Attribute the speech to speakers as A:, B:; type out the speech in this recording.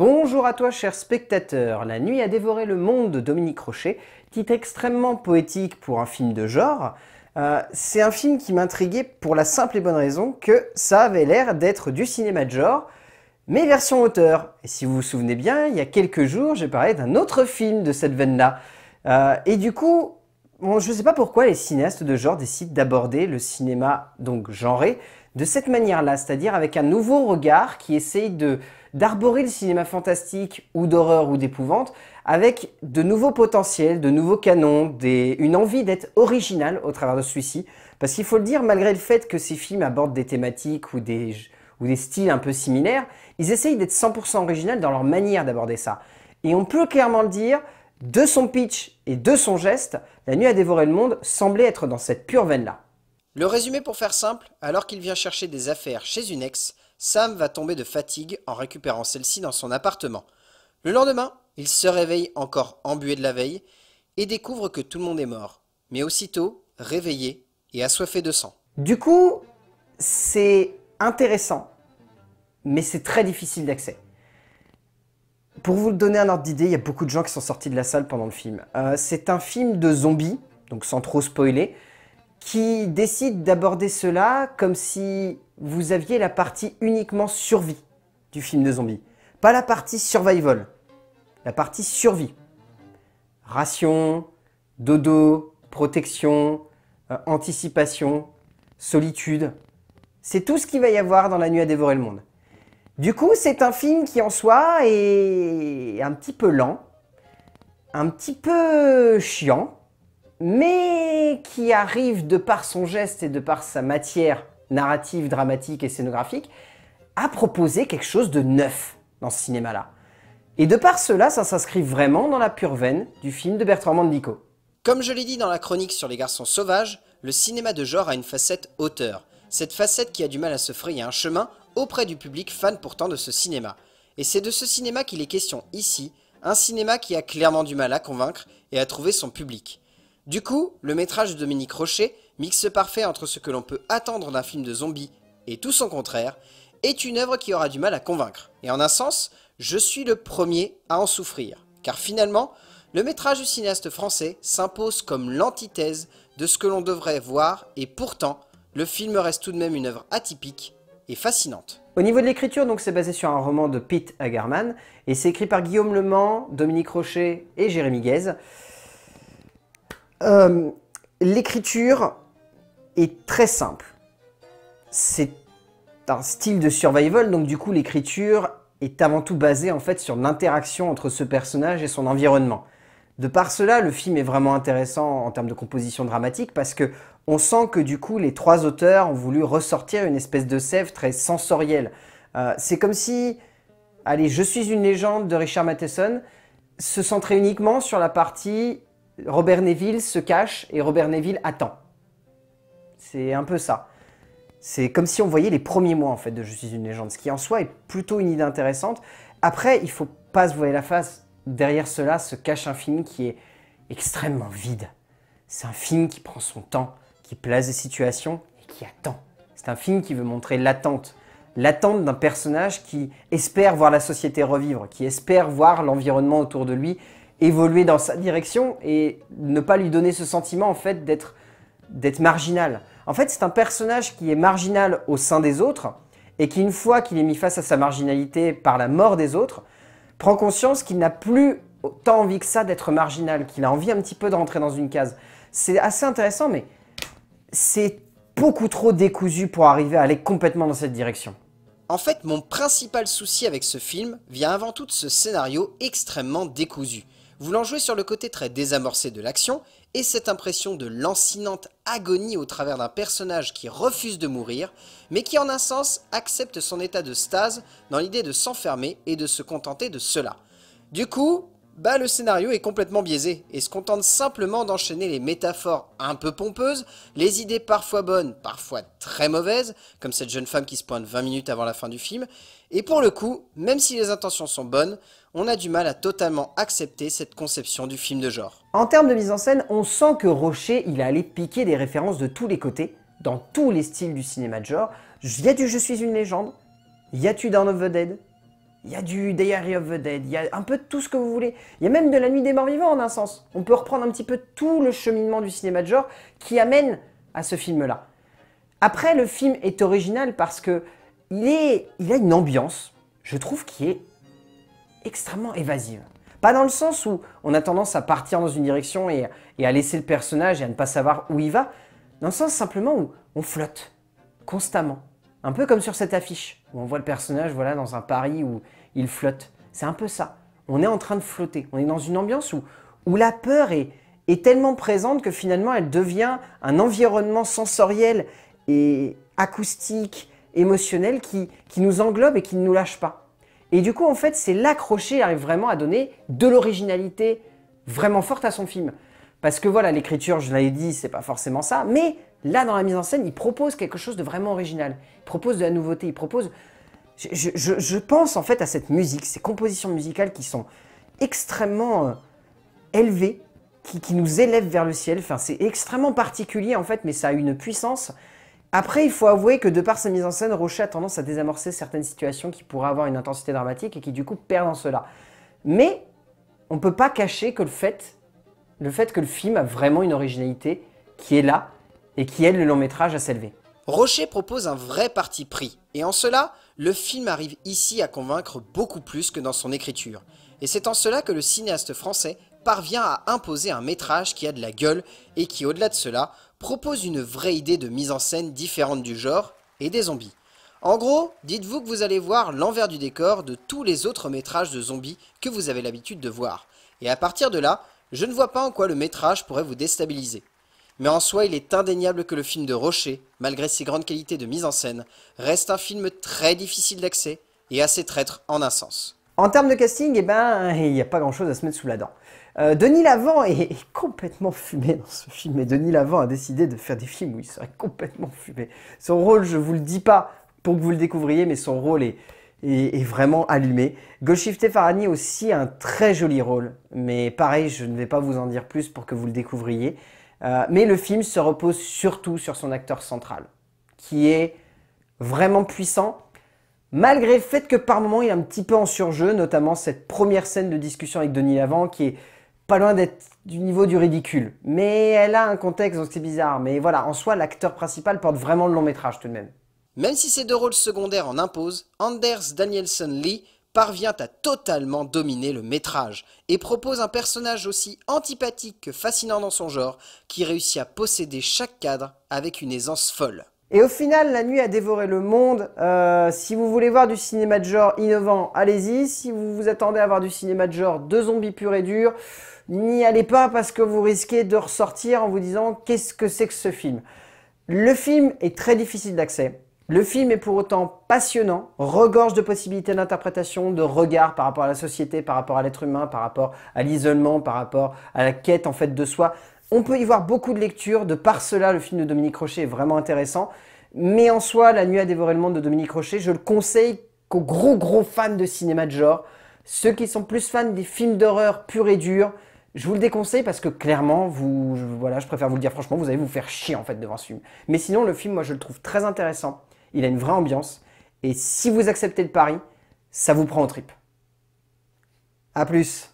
A: Bonjour à toi, cher spectateur. La nuit a dévoré le monde de Dominique Rocher, titre extrêmement poétique pour un film de genre. Euh, c'est un film qui m'intriguait pour la simple et bonne raison que ça avait l'air d'être du cinéma de genre, mais version auteur. Et si vous vous souvenez bien, il y a quelques jours, j'ai parlé d'un autre film de cette veine-là. Euh, et du coup, je ne sais pas pourquoi les cinéastes de genre décident d'aborder le cinéma donc genré de cette manière-là, c'est-à-dire avec un nouveau regard qui essaye d'arborer le cinéma fantastique ou d'horreur ou d'épouvante avec de nouveaux potentiels, de nouveaux canons, une envie d'être original au travers de celui-ci. Parce qu'il faut le dire, malgré le fait que ces films abordent des thématiques ou des, ou des styles un peu similaires, ils essayent d'être 100% original dans leur manière d'aborder ça. Et on peut clairement le dire, de son pitch et de son geste, La Nuit a dévoré le monde semblait être dans cette pure veine-là. Le résumé pour faire simple, alors qu'il vient chercher des affaires chez une ex, Sam va tomber de fatigue en récupérant celle-ci dans son appartement. Le lendemain, il se réveille encore embué de la veille et découvre que tout le monde est mort, mais aussitôt réveillé et assoiffé de sang. Du coup, c'est intéressant, mais c'est très difficile d'accès. Pour vous donner un ordre d'idée, il y a beaucoup de gens qui sont sortis de la salle pendant le film. Euh, c'est un film de zombies, donc sans trop spoiler, qui décide d'aborder cela comme si vous aviez la partie uniquement survie du film de zombies. Pas la partie survival, la partie survie. Ration, dodo, protection, euh, anticipation, solitude. C'est tout ce qu'il va y avoir dans La nuit à dévorer le monde. Du coup, c'est un film qui en soi est un petit peu lent, un petit peu chiant, mais qui arrive de par son geste et de par sa matière narrative, dramatique et scénographique, à proposer quelque chose de neuf dans ce cinéma-là. Et de par cela, ça s'inscrit vraiment dans la pure veine du film de Bertrand Mandico. Comme je l'ai dit dans la chronique sur les garçons sauvages, le cinéma de genre a une facette auteur, cette facette qui a du mal à se frayer un chemin auprès du public fan pourtant de ce cinéma. Et c'est de ce cinéma qu'il est question ici, un cinéma qui a clairement du mal à convaincre et à trouver son public. Du coup, le métrage de Dominique Rocher, mixe parfait entre ce que l'on peut attendre d'un film de zombies et tout son contraire, est une œuvre qui aura du mal à convaincre. Et en un sens, je suis le premier à en souffrir. Car finalement, le métrage du cinéaste français s'impose comme l'antithèse de ce que l'on devrait voir et pourtant, le film reste tout de même une œuvre atypique et fascinante. Au niveau de l'écriture, donc c'est basé sur un roman de Pete Hagerman et c'est écrit par Guillaume Le Mans, Dominique Rocher et Jérémy Guez. Euh, l'écriture est très simple. C'est un style de survival, donc du coup l'écriture est avant tout basée en fait sur l'interaction entre ce personnage et son environnement. De par cela, le film est vraiment intéressant en termes de composition dramatique parce que on sent que du coup les trois auteurs ont voulu ressortir une espèce de sève très sensorielle. Euh, c'est comme si, allez, je suis une légende de Richard Matheson se centrait uniquement sur la partie Robert Neville se cache et Robert Neville attend. C'est un peu ça. C'est comme si on voyait les premiers mois en fait de Je suis une légende, ce qui en soi est plutôt une idée intéressante. Après, il faut pas se voiler la face. Derrière cela se cache un film qui est extrêmement vide. C'est un film qui prend son temps, qui place des situations et qui attend. C'est un film qui veut montrer l'attente. L'attente d'un personnage qui espère voir la société revivre, qui espère voir l'environnement autour de lui évoluer dans sa direction et ne pas lui donner ce sentiment en fait d'être d'être marginal. En fait, c'est un personnage qui est marginal au sein des autres et qui une fois qu'il est mis face à sa marginalité par la mort des autres, prend conscience qu'il n'a plus autant envie que ça d'être marginal, qu'il a envie un petit peu de rentrer dans une case. C'est assez intéressant mais c'est beaucoup trop décousu pour arriver à aller complètement dans cette direction. En fait, mon principal souci avec ce film vient avant tout de ce scénario extrêmement décousu voulant jouer sur le côté très désamorcé de l'action, et cette impression de lancinante agonie au travers d'un personnage qui refuse de mourir, mais qui en un sens accepte son état de stase dans l'idée de s'enfermer et de se contenter de cela. Du coup, bah le scénario est complètement biaisé et se contente simplement d'enchaîner les métaphores un peu pompeuses, les idées parfois bonnes, parfois très mauvaises, comme cette jeune femme qui se pointe 20 minutes avant la fin du film, et pour le coup, même si les intentions sont bonnes, on a du mal à totalement accepter cette conception du film de genre. En termes de mise en scène, on sent que Rocher, il a allé piquer des références de tous les côtés, dans tous les styles du cinéma de genre. Il y a du Je suis une légende, il y a du Dawn of the Dead, il y a du Diary of the Dead, il y a un peu de tout ce que vous voulez. Il y a même de La Nuit des Morts Vivants en un sens. On peut reprendre un petit peu tout le cheminement du cinéma de genre qui amène à ce film-là. Après, le film est original parce que il a une ambiance, je trouve, qui est extrêmement évasive. Pas dans le sens où on a tendance à partir dans une direction et, à laisser le personnage et à ne pas savoir où il va, dans le sens simplement où on flotte constamment. Un peu comme sur cette affiche, où on voit le personnage voilà, dans un pari où il flotte. C'est un peu ça. On est en train de flotter. On est dans une ambiance où, où la peur est, tellement présente que finalement elle devient un environnement sensoriel et acoustique, émotionnel qui, qui nous englobe et qui ne nous lâche pas. Et du coup, en fait, c'est l'accrocher, arrive vraiment à donner de l'originalité vraiment forte à son film. Parce que voilà, l'écriture, je l'avais dit, c'est pas forcément ça, mais là, dans la mise en scène, il propose quelque chose de vraiment original. Il propose de la nouveauté, il propose... Je, pense en fait à cette musique, ces compositions musicales qui sont extrêmement euh, élevées, qui, nous élèvent vers le ciel. Enfin, c'est extrêmement particulier en fait, mais ça a une puissance. Après, il faut avouer que de par sa mise en scène, Rocher a tendance à désamorcer certaines situations qui pourraient avoir une intensité dramatique et qui du coup perdent en cela. Mais on ne peut pas cacher que le fait, le fait que le film a vraiment une originalité qui est là et qui aide le long métrage à s'élever. Rocher propose un vrai parti pris, et en cela, le film arrive ici à convaincre beaucoup plus que dans son écriture. Et c'est en cela que le cinéaste français parvient à imposer un métrage qui a de la gueule et qui, au-delà de cela, propose une vraie idée de mise en scène différente du genre et des zombies. En gros, dites-vous que vous allez voir l'envers du décor de tous les autres métrages de zombies que vous avez l'habitude de voir. Et à partir de là, je ne vois pas en quoi le métrage pourrait vous déstabiliser. Mais en soi, il est indéniable que le film de Rocher, malgré ses grandes qualités de mise en scène, reste un film très difficile d'accès et assez traître en un sens. En termes de casting, eh ben, il n'y a pas grand chose à se mettre sous la dent. Euh, Denis Lavant est, complètement fumé dans ce film, et Denis Lavant a décidé de faire des films où il serait complètement fumé. Son rôle, je vous le dis pas pour que vous le découvriez, mais son rôle est, est, vraiment allumé. Golshifteh Farani aussi a un très joli rôle, mais pareil, je ne vais pas vous en dire plus pour que vous le découvriez. Euh, mais le film se repose surtout sur son acteur central, qui est vraiment puissant, malgré le fait que par moments il est un petit peu en surjeu, notamment cette première scène de discussion avec Denis Lavant qui est loin d'être du niveau du ridicule. Mais elle a un contexte, donc c'est bizarre. Mais voilà, en soi, l'acteur principal porte vraiment le long métrage tout de même. Même si ces deux rôles secondaires en imposent, Anders Danielson Lee parvient à totalement dominer le métrage et propose un personnage aussi antipathique que fascinant dans son genre qui réussit à posséder chaque cadre avec une aisance folle. Et au final, la nuit a dévoré le monde. Euh, si vous voulez voir du cinéma de genre innovant, allez-y. Si vous vous attendez à voir du cinéma de genre de zombies purs et durs, n'y allez pas parce que vous risquez de ressortir en vous disant qu'est-ce que c'est que ce film. Le film est très difficile d'accès. Le film est pour autant passionnant, regorge de possibilités d'interprétation, de regard par rapport à la société, par rapport à l'être humain, par rapport à l'isolement, par rapport à la quête en fait de soi. On peut y voir beaucoup de lectures, de par cela, le film de Dominique Rocher est vraiment intéressant. Mais en soi, La nuit a dévoré le monde de Dominique Rocher, je le conseille qu'aux gros gros fans de cinéma de genre. Ceux qui sont plus fans des films d'horreur purs et durs, je vous le déconseille parce que clairement, vous, voilà, je préfère vous le dire franchement, vous allez vous faire chier en fait devant ce film. Mais sinon, le film, moi, je le trouve très intéressant. Il a une vraie ambiance. Et si vous acceptez le pari, ça vous prend en trip. A plus